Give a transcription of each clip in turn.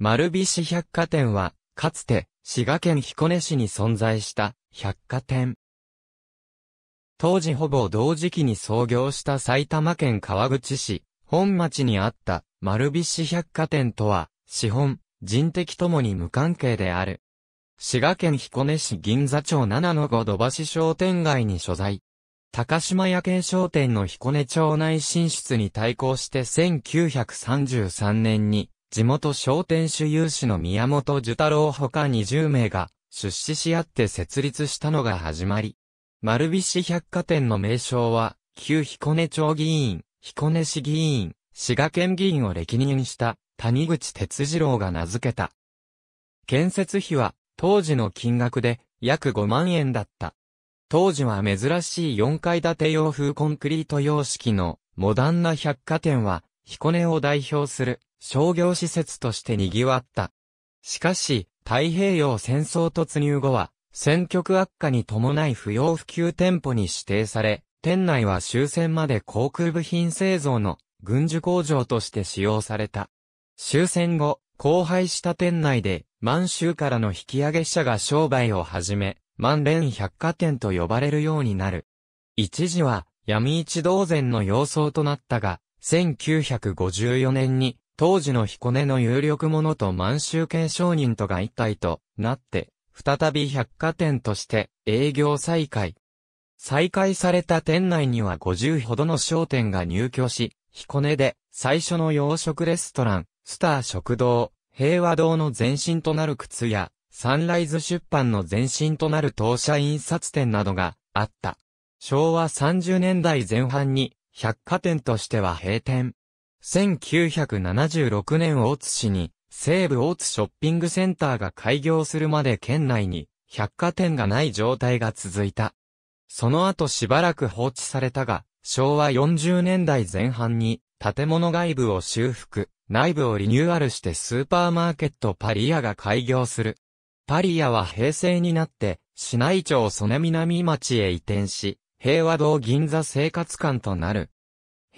丸菱百貨店は、かつて、滋賀県彦根市に存在した、百貨店。当時ほぼ同時期に創業した埼玉県川口市、本町にあった、丸菱百貨店とは、資本、人的ともに無関係である。滋賀県彦根市銀座町7-5土橋商店街に所在。高島屋系商店の彦根町内進出に対抗して1933年に地元商店主有志の宮本寿太郎ほか20名が出資し合って設立したのが始まり。丸菱百貨店の名称は、旧彦根町議員、彦根市議員、滋賀県議員を歴任した谷口哲次郎が名付けた。建設費は当時の金額で約5万円だった。当時は珍しい4階建て洋風コンクリート様式のモダンな百貨店は彦根を代表する商業施設として賑わった。しかし、太平洋戦争突入後は、戦局悪化に伴い不要不急店舗に指定され、店内は終戦まで航空部品製造の軍需工場として使用された。終戦後、荒廃した店内で、満州からの引き上げ者が商売を始め、満連百貨店と呼ばれるようになる。一時は、闇市同然の様相となったが、1954年に当時の彦根の有力者と満州系商人とが一体となって、再び百貨店として営業再開。再開された店内には50ほどの商店が入居し、彦根で最初の洋食レストラン、スター食堂、平和堂の前身となる靴や、サンライズ出版の前身となる当社印刷店などがあった。昭和30年代前半に百貨店としては閉店。1976年大津市に西部大津ショッピングセンターが開業するまで県内に百貨店がない状態が続いた。その後しばらく放置されたが、昭和40年代前半に建物外部を修復、内部をリニューアルしてスーパーマーケットパリアが開業する。パリアは平成になって、市内町曽根南町へ移転し、平和堂銀座生活館となる。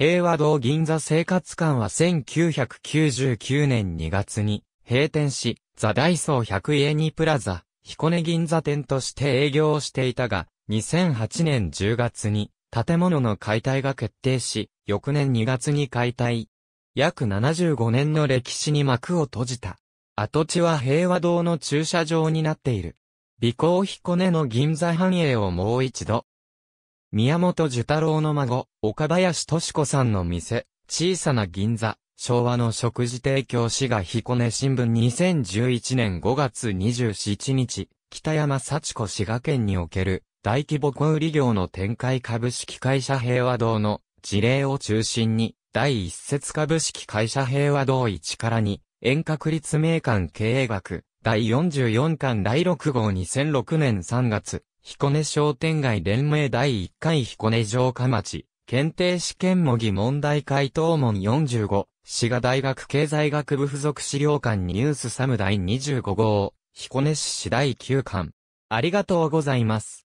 平和堂銀座生活館は1999年2月に閉店し、ザ・ダイソー100イエニプラザ、彦根銀座店として営業をしていたが、2008年10月に建物の解体が決定し、翌年2月に解体。約75年の歴史に幕を閉じた。跡地は平和堂の駐車場になっている。美光彦根の銀座繁栄をもう一度、宮本寿太郎の孫、岡林敏子さんの店、小さな銀座、昭和の食事提供市が彦根新聞2011年5月27日、北山幸子滋賀県における大規模小売業の展開株式会社平和堂の事例を中心に、第一節株式会社平和堂1から2、遠隔立命館経営学、第44巻第6号2006年3月、彦根商店街連盟第1回彦根城下町、検定試験模擬問題回答問45、滋賀大学経済学部附属資料館ニュースサム第25号、彦根市市第9巻。ありがとうございます。